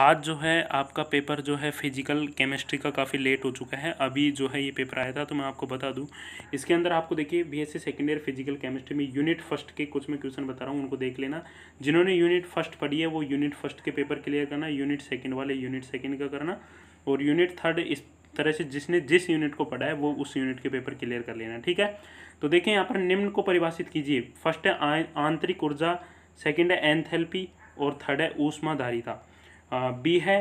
आज जो है आपका पेपर जो है फिजिकल केमिस्ट्री का काफ़ी लेट हो चुका है अभी जो है ये पेपर आया था तो मैं आपको बता दूं इसके अंदर आपको देखिए BSc second year physical chemistry में यूनिट फर्स्ट के कुछ मैं क्वेश्चन बता रहा हूँ उनको देख लेना जिन्होंने यूनिट फर्स्ट पढ़ी है वो यूनिट फर्स्ट के पेपर क्लियर करना यूनिट सेकेंड वाले यूनिट सेकेंड का करना और यूनिट थर्ड इस तरह से जिसने जिस यूनिट को पढ़ा है वो उस यूनिट के पेपर क्लियर कर लेना ठीक है तो देखें यहाँ पर निम्न को परिभाषित कीजिए फर्स्ट है आंतरिक ऊर्जा सेकेंड है एंथेल्पी और थर्ड है ऊष्माधारिता बी है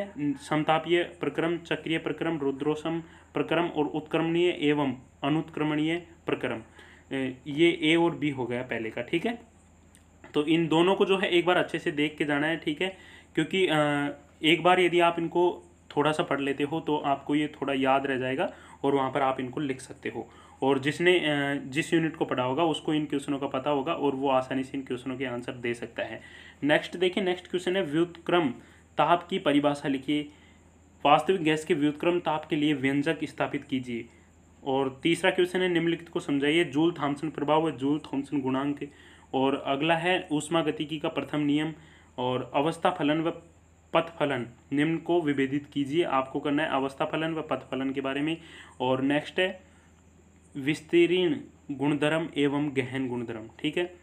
समतापीय प्रक्रम चक्रिय प्रक्रम रुद्रोसम प्रक्रम और उत्क्रमणीय एवं अनुत्क्रमणीय प्रक्रम ये ए और बी हो गया पहले का ठीक है तो इन दोनों को जो है एक बार अच्छे से देख के जाना है ठीक है क्योंकि एक बार यदि आप इनको थोड़ा सा पढ़ लेते हो तो आपको ये थोड़ा याद रह जाएगा और वहाँ पर आप इनको लिख सकते हो और जिसने जिस यूनिट को पढ़ा होगा उसको इन क्वेश्चनों का पता होगा और वो आसानी से इन क्वेश्चनों के आंसर दे सकता है नेक्स्ट देखिए नेक्स्ट क्वेश्चन है व्युतक्रम ताप की परिभाषा लिखिए वास्तविक गैस के व्युतक्रम ताप के लिए व्यंजक स्थापित कीजिए और तीसरा क्वेश्चन है निम्नलिखित को समझाइए जूल थामसन प्रभाव व जूल थॉम्सन गुणांक और अगला है ऊष्मा गतिकी का प्रथम नियम और अवस्था फलन व पथ फलन निम्न को विभेदित कीजिए आपको करना है अवस्था फलन व पथ फलन के बारे में और नेक्स्ट है विस्तीर्ण गुणधर्म एवं गहन गुणधर्म ठीक है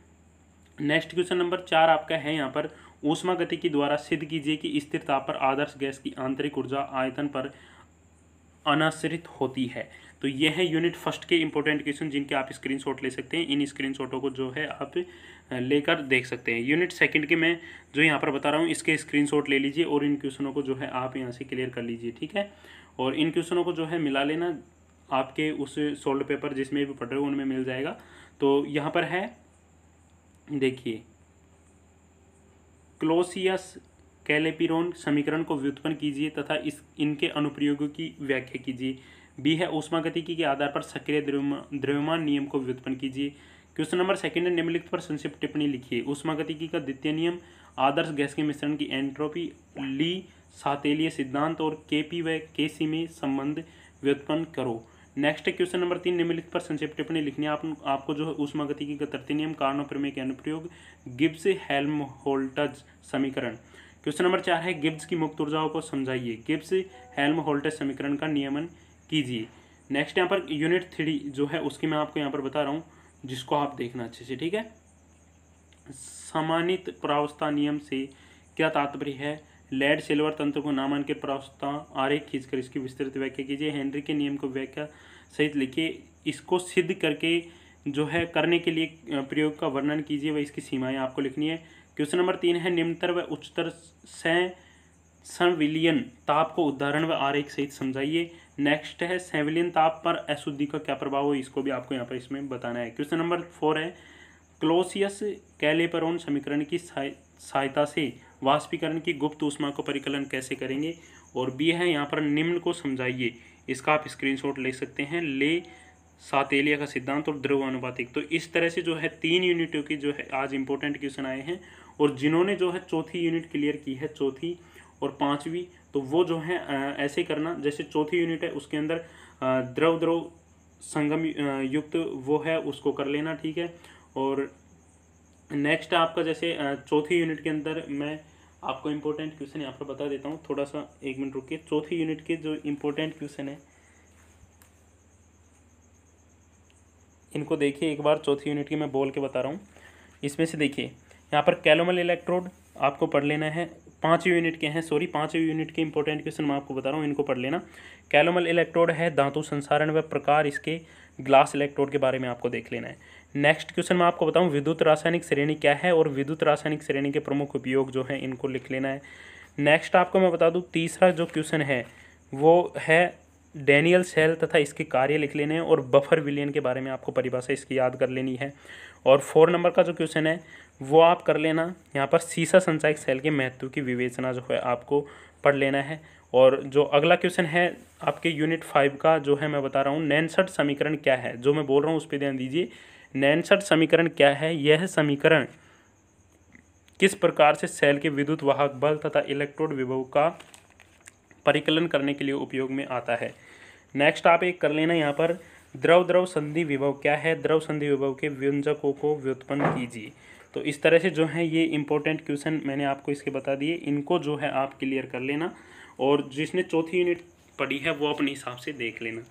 नेक्स्ट क्वेश्चन नंबर चार आपका है यहाँ पर ऊष्मा गति के द्वारा सिद्ध कीजिए कि स्थिरता पर आदर्श गैस की आंतरिक ऊर्जा आयतन पर अनाश्रित होती है तो ये है यूनिट फर्स्ट के इंपॉर्टेंट क्वेश्चन जिनके आप स्क्रीनशॉट ले सकते हैं इन स्क्रीनशॉटों को जो है आप लेकर देख सकते हैं यूनिट सेकंड के मैं जो यहाँ पर बता रहा हूँ इसके स्क्रीनशॉट ले लीजिए और इन क्वेश्चनों को जो है आप यहाँ से क्लियर कर लीजिए ठीक है और इन क्वेश्चनों को जो है मिला लेना आपके उस सोल्ड पेपर जिसमें भी पढ़ रहे हो उनमें मिल जाएगा तो यहाँ पर है देखिए क्लोसियस कैलेपिरोन समीकरण को व्युत्पन्न कीजिए तथा इस इनके अनुप्रयोगों की व्याख्या कीजिए बी है ऊष्मागतिकी के आधार पर सक्रिय द्रव्यमान नियम को व्युत्पन्न कीजिए क्वेश्चन नंबर सेकंड है निम्नलिखित पर संक्षिप्त टिप्पणी लिखिए ऊष्मागतिकी का द्वितीय नियम आदर्श गैस के मिश्रण की एंट्रोपी ली सातेलीय सिद्धांत और के पी व के सी में संबंध व्युत्पन्न करो नेक्स्ट क्वेश्चन नंबर तीन निम्नलिखित पर संक्षेप टिप्पणी लिखनी है आप, आपको जो है गति की तृतीय नियम कार्नो प्रमेय के अनुप्रयोग गिब्स हेल्म होल्टज समीकरण क्वेश्चन नंबर चार है गिब्स की मुक्त ऊर्जाओं को समझाइए गिब्स हेल्म होल्टज समीकरण का नियमन कीजिए नेक्स्ट यहाँ पर यूनिट थ्री जो है उसकी मैं आपको यहाँ पर बता रहा हूँ जिसको आप देखना अच्छे से ठीक है समानित प्रावस्था नियम से क्या तात्पर्य है लेड सिल्वर तंत्र को नामन के प्रस्ताव आरेख खींचकर इसकी विस्तृत व्याख्या कीजिए हेनरी के नियम को व्याख्या सहित लिखिए इसको सिद्ध करके जो है करने के लिए प्रयोग का वर्णन कीजिए व इसकी सीमाएं आपको लिखनी है क्वेश्चन नंबर तीन है निम्नतर व उच्चतर सह संविलियन ताप को उदाहरण व आरेख सहित समझाइए नेक्स्ट है सेविलियन ताप पर अशुद्धि का क्या प्रभाव हो इसको भी आपको यहाँ पर इसमें बताना है क्वेश्चन नंबर फोर है क्लोसियस कैलेपरोन समीकरण की सहायता से वाष्पीकरण की गुप्त ऊष्मा को परिकलन कैसे करेंगे और बी है यहाँ पर निम्न को समझाइए इसका आप स्क्रीनशॉट ले सकते हैं ले सातेलिया का सिद्धांत और ध्रुव अनुपातिक तो इस तरह से जो है तीन यूनिटों की जो है आज इम्पोर्टेंट क्वेश्चन आए हैं और जिन्होंने जो है चौथी यूनिट क्लियर की है चौथी और पाँचवीं तो वो जो है ऐसे करना जैसे चौथी यूनिट है उसके अंदर द्रव द्रव संगम युक्त वो है उसको कर लेना ठीक है और नेक्स्ट आपका जैसे चौथी यूनिट के अंदर मैं आपको इम्पोर्टेंट क्वेश्चन यहाँ पर बता देता हूँ थोड़ा सा एक मिनट रुकिए चौथी यूनिट के जो इम्पोर्टेंट क्वेश्चन है इनको देखिए एक बार चौथी यूनिट की मैं बोल के बता रहा हूँ इसमें से देखिए यहाँ पर कैलोमल इलेक्ट्रोड आपको पढ़ लेना है पाँच यूनिट के हैं सॉरी पाँच यूनिट के इम्पोर्टेंट क्वेश्चन मैं आपको बता रहा हूँ इनको पढ़ लेना कैलोमल इलेक्ट्रोड है धातु संसारण व प्रकार इसके ग्लास इलेक्ट्रोड के बारे में आपको देख लेना है नेक्स्ट क्वेश्चन मैं आपको बताऊं विद्युत रासायनिक श्रेणी क्या है और विद्युत रासायनिक श्रेणी के प्रमुख उपयोग जो है इनको लिख लेना है नेक्स्ट आपको मैं बता दूँ तीसरा जो क्वेश्चन है वो है डेनियल सेल तथा इसके कार्य लिख लेने हैं और बफर विलियन के बारे में आपको परिभाषा इसकी याद कर लेनी है और फोर नंबर का जो क्वेश्चन है वो आप कर लेना यहाँ पर सीसा संचायक सेल के महत्व की विवेचना जो है आपको पढ़ लेना है और जो अगला क्वेश्चन है आपके यूनिट फाइव का जो है मैं बता रहा हूँ नैनसठ समीकरण क्या है जो मैं बोल रहा हूँ उस पर ध्यान दीजिए नैनसठ समीकरण क्या है यह समीकरण किस प्रकार से सेल के विद्युत वाहक बल तथा इलेक्ट्रोड विभव का परिकलन करने के लिए उपयोग में आता है नेक्स्ट आप एक कर लेना यहाँ पर द्रव द्रव संधि विभव क्या है द्रव संधि विभव के व्यंजकों को व्युत्पन्न कीजिए तो इस तरह से जो है ये इंपॉर्टेंट क्वेश्चन मैंने आपको इसके बता दिए इनको जो है आप क्लियर कर लेना और जिसने चौथी यूनिट पढ़ी है वो अपने हिसाब से देख लेना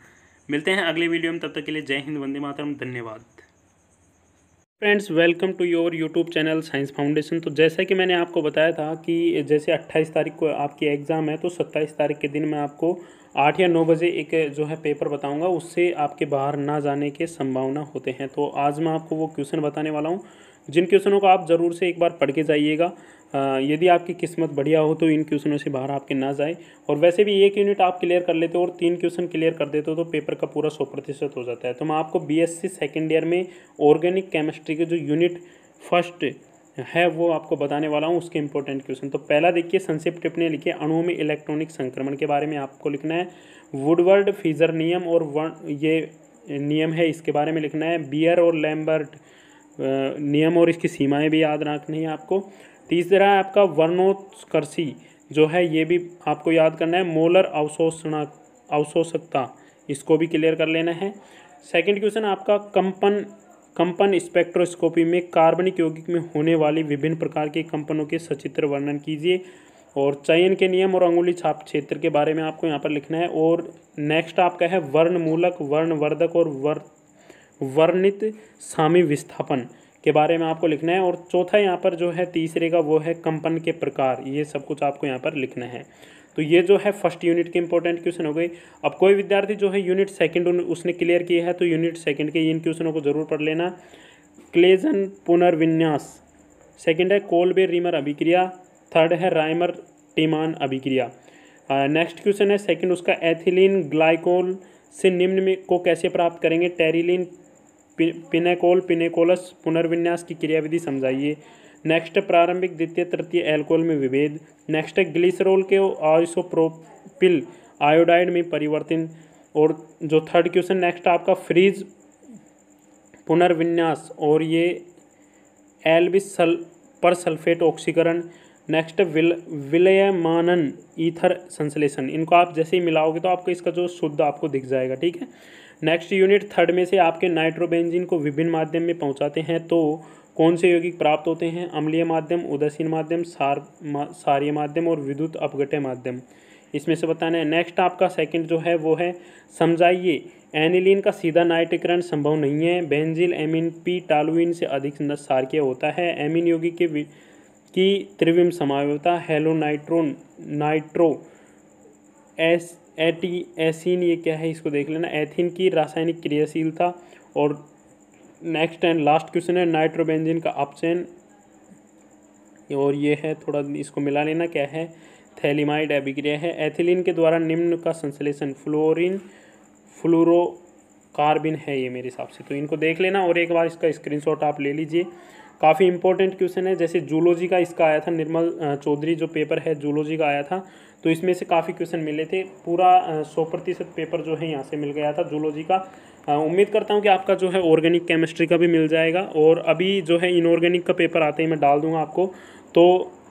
मिलते हैं अगले वीडियो में तब तक के लिए जय हिंद वंदे मातरम धन्यवाद friends welcome to your YouTube channel science foundation तो जैसा कि मैंने आपको बताया था कि जैसे 28 तारीख को आपकी एग्ज़ाम है तो 27 तारीख के दिन मैं आपको आठ या नौ बजे एक जो है पेपर बताऊंगा उससे आपके बाहर ना जाने के संभावना होते हैं तो आज मैं आपको वो क्वेश्चन बताने वाला हूँ जिन क्वेश्चनों को आप ज़रूर से एक बार पढ़ के जाइएगा यदि आपकी किस्मत बढ़िया हो तो इन क्वेश्चनों से बाहर आपके ना जाए और वैसे भी एक यूनिट आप क्लियर कर लेते हो और तीन क्वेश्चन क्लियर कर देते हो तो पेपर का पूरा सौ प्रतिशत हो जाता है तो मैं आपको बीएससी सेकेंड ईयर में ऑर्गेनिक केमिस्ट्री के जो यूनिट फर्स्ट है वो आपको बताने वाला हूँ उसके इंपॉर्टेंट क्वेश्चन तो पहला देखिए संक्षिप्त टिप्पणी ने अणुओं में इलेक्ट्रॉनिक संक्रमण के बारे में आपको लिखना है वुडवर्ड फीजर नियम और वन ये नियम है इसके बारे में लिखना है बियर और लैम्बर्ट नियम और इसकी सीमाएं भी याद रखनी है आपको तीसरा है आपका वर्णोत्कर्षी जो है ये भी आपको याद करना है मोलर अवशोषण अवशोषकता इसको भी क्लियर कर लेना है सेकंड क्वेश्चन आपका कंपन कंपन स्पेक्ट्रोस्कोपी में कार्बनिक यौगिक में होने वाली विभिन्न प्रकार के कंपनों के सचित्र वर्णन कीजिए और चयन के नियम और अंगुली छाप क्षेत्र के बारे में आपको यहाँ पर लिखना है और नेक्स्ट आपका है वर्णमूलक वर्णवर्धक और वर्ण वर्णित सामी विस्थापन के बारे में आपको लिखना है और चौथा यहाँ पर जो है तीसरे का वो है कंपन के प्रकार ये सब कुछ आपको यहाँ पर लिखना है तो ये जो है फर्स्ट यूनिट के इंपॉर्टेंट क्वेश्चन हो गए अब कोई विद्यार्थी जो है यूनिट सेकंड उसने क्लियर किया है तो यूनिट सेकंड के इन क्वेश्चनों को जरूर पढ़ लेना क्लेजन पुनर्विन्यास सेकंड है कोलबे रीमर अभिक्रिया थर्ड है राइमर टीमान अभिक्रिया नेक्स्ट क्वेश्चन है सेकंड उसका एथिलीन ग्लाइकोल से निम्न में को कैसे प्राप्त करेंगे टेरिलीन पिनेकोल पिनेकोलस पुनर्विन्यास की क्रियाविधि समझाइए नेक्स्ट प्रारंभिक द्वितीय तृतीय एल्कोहल में विभेद नेक्स्ट ग्लिसरोल के आइसोप्रोपिल आयोडाइड में परिवर्तन और जो थर्ड क्वेश्चन नेक्स्ट आपका फ्रीज पुनर्विन्यास और ये एल्बिस सल पर सल्फेट ऑक्सीकरण नेक्स्ट विल विलयमानन ईथर संश्लेषण इनको आप जैसे ही मिलाओगे तो आपको इसका जो शुद्ध आपको दिख जाएगा ठीक है नेक्स्ट यूनिट थर्ड में से आपके नाइट्रोबेंजिन को विभिन्न माध्यम में पहुँचाते हैं तो कौन से यौगिक प्राप्त होते हैं अम्लीय माध्यम उदासीन माध्यम सार मा, सारीय माध्यम और विद्युत अपगटे माध्यम इसमें से बताना है नेक्स्ट आपका सेकंड जो है वो है समझाइए एनिलीन का सीधा नाइट्रीकरण संभव नहीं है बेंजिल एमिन पी टालुइन से अधिक सारकीय होता है एमिन योगी के की त्रिविम समावता हेलो नाइट्रो नाइट्रो एस एटी एसिन ये क्या है इसको देख लेना एथिन की रासायनिक क्रियाशीलता और नेक्स्ट एंड लास्ट क्वेश्चन है नाइट्रोबेंजिन का ऑप्शन और ये है थोड़ा इसको मिला लेना क्या है थैलीमाइड एबिक्रिया है एथिलीन के द्वारा निम्न का संश्लेषण फ्लोरिन फ्लोरो कार्बिन है ये मेरे हिसाब से तो इनको देख लेना और एक बार इसका स्क्रीनशॉट आप ले लीजिए काफ़ी इंपॉर्टेंट क्वेश्चन है जैसे जूलॉजी का इसका आया था निर्मल चौधरी जो पेपर है जूलॉजी का आया था तो इसमें से काफ़ी क्वेश्चन मिले थे पूरा सौ प्रतिशत पेपर जो है यहाँ से मिल गया था जूलॉजी का उम्मीद करता हूँ कि आपका जो है ऑर्गेनिक केमिस्ट्री का भी मिल जाएगा और अभी जो है इनऑर्गेनिक का पेपर आते ही मैं डाल दूँगा आपको तो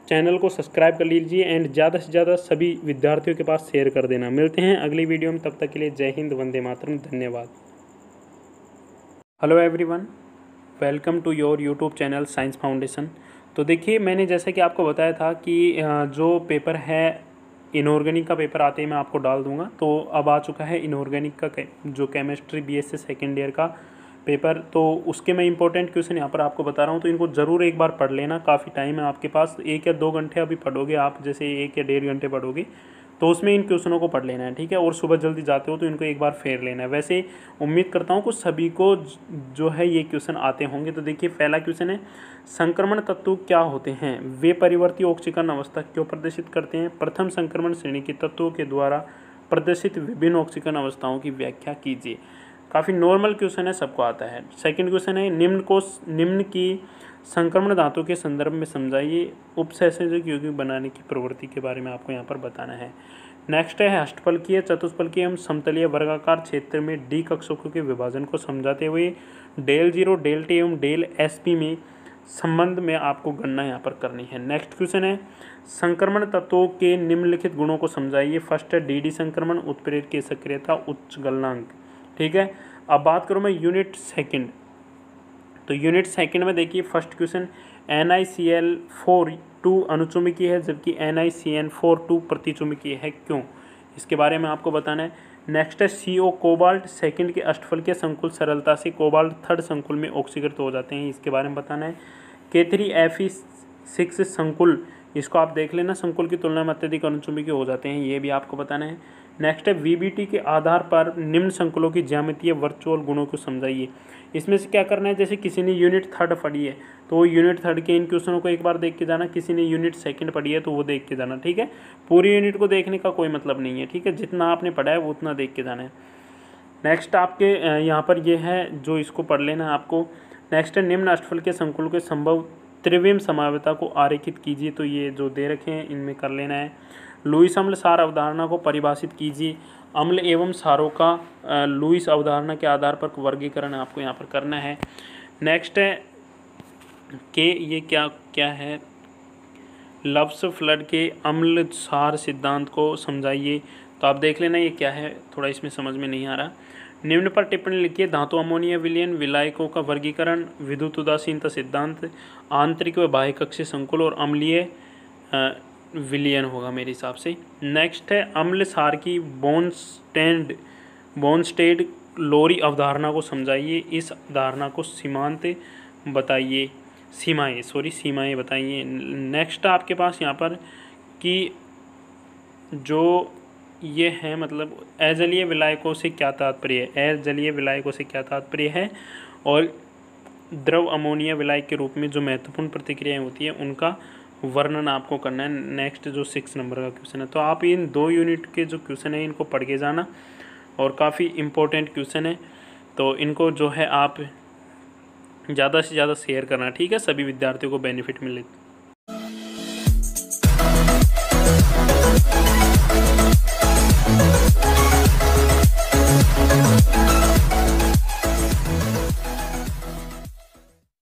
चैनल को सब्सक्राइब कर लीजिए एंड ज़्यादा से ज़्यादा सभी विद्यार्थियों के पास शेयर कर देना मिलते हैं अगली वीडियो में तब तक के लिए जय हिंद वंदे मातरम धन्यवाद hello everyone welcome to your YouTube channel science foundation तो देखिए मैंने जैसे कि आपको बताया था कि जो पेपर है इनऑर्गेनिक का पेपर आते ही मैं आपको डाल दूंगा तो अब आ चुका है इनऑर्गेनिक का जो chemistry B S second year का पेपर तो उसके मैं इंपॉर्टेंट क्वेश्चन यहाँ पर आपको बता रहा हूँ तो इनको ज़रूर एक बार पढ़ लेना काफ़ी टाइम है आपके पास एक या दो घंटे अभी पढ़ोगे आप जैसे एक या डेढ़ घंटे पढ़ोगे तो उसमें इन क्वेश्चनों को पढ़ लेना है ठीक है और सुबह जल्दी जाते हो तो इनको एक बार फेर लेना है वैसे उम्मीद करता हूँ कुछ सभी को जो है ये क्वेश्चन आते होंगे तो देखिए पहला क्वेश्चन है संक्रमण तत्व क्या होते हैं वे परिवर्ती ऑक्सीकरण अवस्था क्यों प्रदर्शित करते हैं प्रथम संक्रमण श्रेणी के तत्वों के द्वारा प्रदर्शित विभिन्न ऑक्सीकरण अवस्थाओं की व्याख्या कीजिए काफ़ी नॉर्मल क्वेश्चन है सबको आता है सेकंड क्वेश्चन है निम्न को निम्न की संक्रमण धातु के संदर्भ में समझाइए उपसंयोजक यौगिक बनाने की प्रवृत्ति के बारे में आपको यहाँ पर बताना है नेक्स्ट है अष्टफलकीय चतुष्फलकीय एवं समतलीय वर्गाकार क्षेत्र में डी कक्षकों के विभाजन को समझाते हुए डेल जीरो डेल टी एवं डेल एस पी में संबंध में आपको गणना यहाँ पर करनी है नेक्स्ट क्वेश्चन है संक्रमण तत्वों के निम्नलिखित गुणों को समझाइए फर्स्ट है डी संक्रमण उत्प्रेर की सक्रियता उच्च गलनांक ठीक है अब बात करूँ मैं यूनिट सेकेंड तो यूनिट सेकंड में देखिए first question N I C L four two अनुचुम्बकीय है जबकि N I C N four two प्रतिचुम्बकीय है क्यों इसके बारे में आपको बताना है नेक्स्ट है सी ओ कोबाल्ट सेकेंड के अष्टफल के संकुल सरलता से कोबाल्ट थर्ड संकुल में ऑक्सीकृत हो जाते हैं इसके बारे में बताना है के three F E e six संकुल इसको आप देख लेना संकुल की तुलना में अत्यधिक अनुचुंबकीय हो जाते हैं ये भी आपको बताना है नेक्स्ट है वी के आधार पर निम्न संकुलों की ज्यामितीय वर्चुअल गुणों को समझाइए इसमें से क्या करना है जैसे किसी ने यूनिट थर्ड पढ़ी है तो वो यूनिट थर्ड के इन क्वेश्चनों को एक बार देख के जाना किसी ने यूनिट सेकंड पढ़ी है तो वो देख के जाना ठीक है पूरी यूनिट को देखने का कोई मतलब नहीं है ठीक है जितना आपने पढ़ा है वो उतना देख के जाना है नेक्स्ट आपके यहाँ पर यह है जो इसको पढ़ लेना आपको नेक्स्ट है निम्न अष्टफल के संकुल के संभव त्रिवेम समावता को आरेखित कीजिए तो ये जो दे रखे हैं इनमें कर लेना है लुइस अम्ल सार अवधारणा को परिभाषित कीजिए अम्ल एवं सारों का लुइस अवधारणा के आधार पर वर्गीकरण आपको यहाँ पर करना है नेक्स्ट है के ये क्या क्या है लफ्स फ्लड के अम्ल सार सिद्धांत को समझाइए तो आप देख लेना ये क्या है थोड़ा इसमें समझ में नहीं आ रहा निम्न पर टिप्पणी लिखिए धातु अमोनिया विलयन विलायकों का वर्गीकरण विद्युत उदासीनता सिद्धांत आंतरिक व बाह्य कक्ष संकुल और अम्लीय विलयन होगा मेरे हिसाब से नेक्स्ट है अम्ल सार की बोनस्टेंड बोनस्टेड लोरी अवधारणा को समझाइए इस अवधारणा को सीमांत बताइए सीमाएं सॉरी सीमाएं बताइए नेक्स्ट आपके पास यहाँ पर कि जो ये है मतलब अजलीय विलायकों से क्या तात्पर्य है अजलीय विलायकों से क्या तात्पर्य है और द्रव अमोनिया विलायक के रूप में जो महत्वपूर्ण प्रतिक्रियाएं होती है उनका वर्णन आपको करना है नेक्स्ट जो सिक्स नंबर का क्वेश्चन है तो आप इन दो यूनिट के जो क्वेश्चन है इनको पढ़ के जाना और काफ़ी इम्पोर्टेंट क्वेश्चन है तो इनको जो है आप ज़्यादा से ज़्यादा शेयर करना ठीक है सभी विद्यार्थियों को बेनिफिट मिले